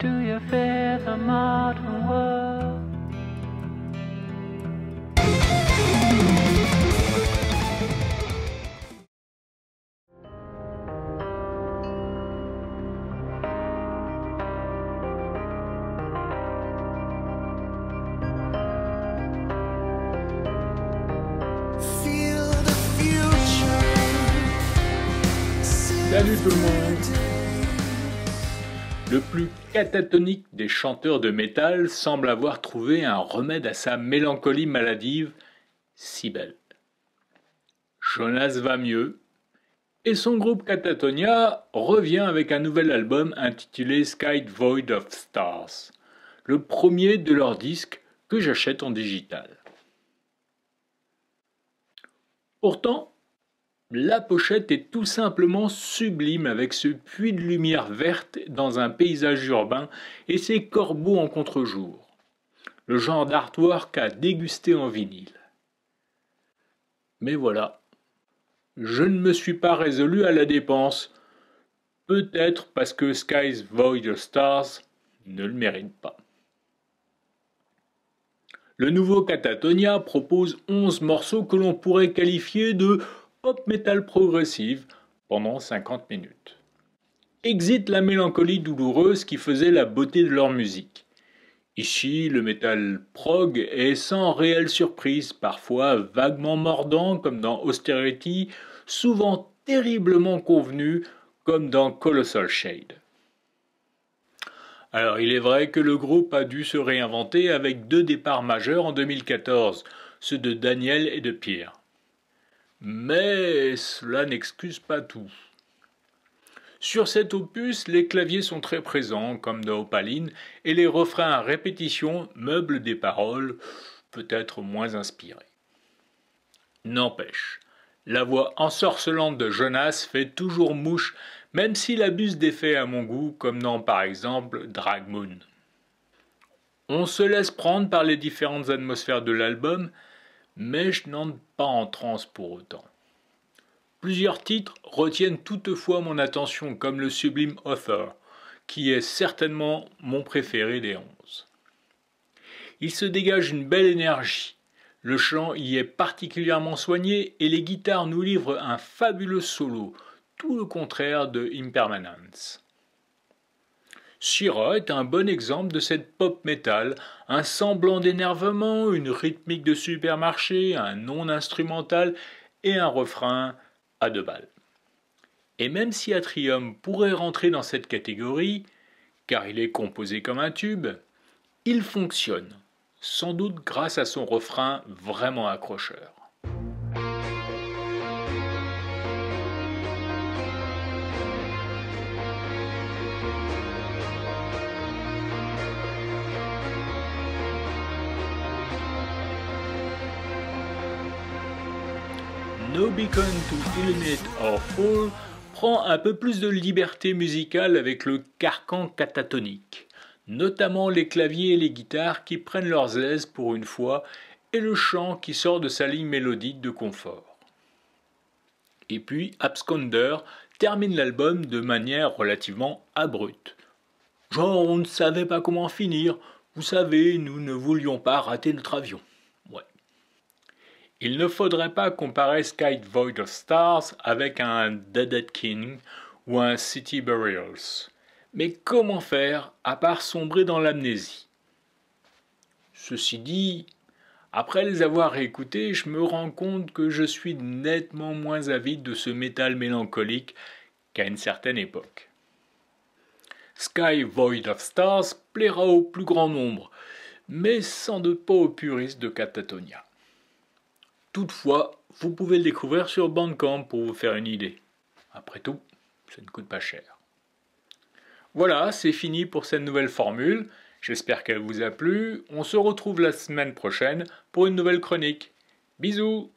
Do you fear the modern world? Salut tout le monde Le plus catatonique des chanteurs de métal semble avoir trouvé un remède à sa mélancolie maladive si belle. Jonas va mieux et son groupe Catatonia revient avec un nouvel album intitulé Sky Void of Stars, le premier de leurs disques que j'achète en digital. Pourtant, la pochette est tout simplement sublime avec ce puits de lumière verte dans un paysage urbain et ses corbeaux en contre-jour. Le genre d'artwork à déguster en vinyle. Mais voilà, je ne me suis pas résolu à la dépense. Peut-être parce que Sky's Void Stars ne le mérite pas. Le nouveau Catatonia propose 11 morceaux que l'on pourrait qualifier de pop metal progressive pendant 50 minutes. Exit la mélancolie douloureuse qui faisait la beauté de leur musique. Ici, le metal prog est sans réelle surprise, parfois vaguement mordant comme dans Austerity, souvent terriblement convenu comme dans Colossal Shade. Alors il est vrai que le groupe a dû se réinventer avec deux départs majeurs en 2014, ceux de Daniel et de Pierre mais cela n'excuse pas tout. Sur cet opus, les claviers sont très présents, comme dans Opaline, et les refrains à répétition meublent des paroles peut-être moins inspirées. N'empêche, la voix ensorcelante de Jonas fait toujours mouche, même s'il abuse faits à mon goût, comme dans par exemple Drag On se laisse prendre par les différentes atmosphères de l'album, mais je n'entre pas en transe pour autant. Plusieurs titres retiennent toutefois mon attention, comme le sublime Author, qui est certainement mon préféré des onze. Il se dégage une belle énergie, le chant y est particulièrement soigné et les guitares nous livrent un fabuleux solo, tout le contraire de Impermanence. Shira est un bon exemple de cette pop metal, un semblant d'énervement, une rythmique de supermarché, un non-instrumental et un refrain à deux balles. Et même si Atrium pourrait rentrer dans cette catégorie, car il est composé comme un tube, il fonctionne, sans doute grâce à son refrain vraiment accrocheur. No Beacon to Illuminate Our Fall prend un peu plus de liberté musicale avec le carcan catatonique, notamment les claviers et les guitares qui prennent leurs aises pour une fois et le chant qui sort de sa ligne mélodique de confort. Et puis Absconder termine l'album de manière relativement abrupte. Genre on ne savait pas comment finir, vous savez, nous ne voulions pas rater notre avion. Ouais, il ne faudrait pas comparer Sky Void of Stars avec un Dead King ou un City Burials. Mais comment faire à part sombrer dans l'amnésie Ceci dit, après les avoir écoutés, je me rends compte que je suis nettement moins avide de ce métal mélancolique qu'à une certaine époque. Sky Void of Stars plaira au plus grand nombre, mais sans de pas aux puristes de Catatonia. Toutefois, vous pouvez le découvrir sur Bandcamp pour vous faire une idée. Après tout, ça ne coûte pas cher. Voilà, c'est fini pour cette nouvelle formule. J'espère qu'elle vous a plu. On se retrouve la semaine prochaine pour une nouvelle chronique. Bisous